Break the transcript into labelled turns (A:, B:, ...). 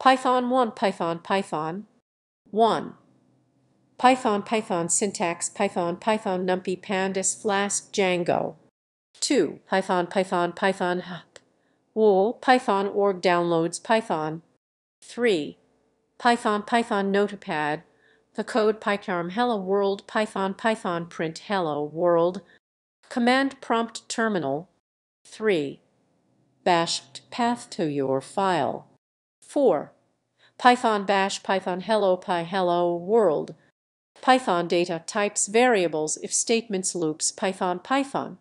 A: Python 1 Python Python 1. Python Python syntax Python Python numpy pandas flask Django 2. Python Python Python hop wool Python org downloads Python 3. Python Python notepad the code PyCharm Hello World Python Python print Hello World Command prompt terminal 3. Bash path to your file 4. Python bash Python hello Py, Hello world. Python data types variables if statements loops Python Python.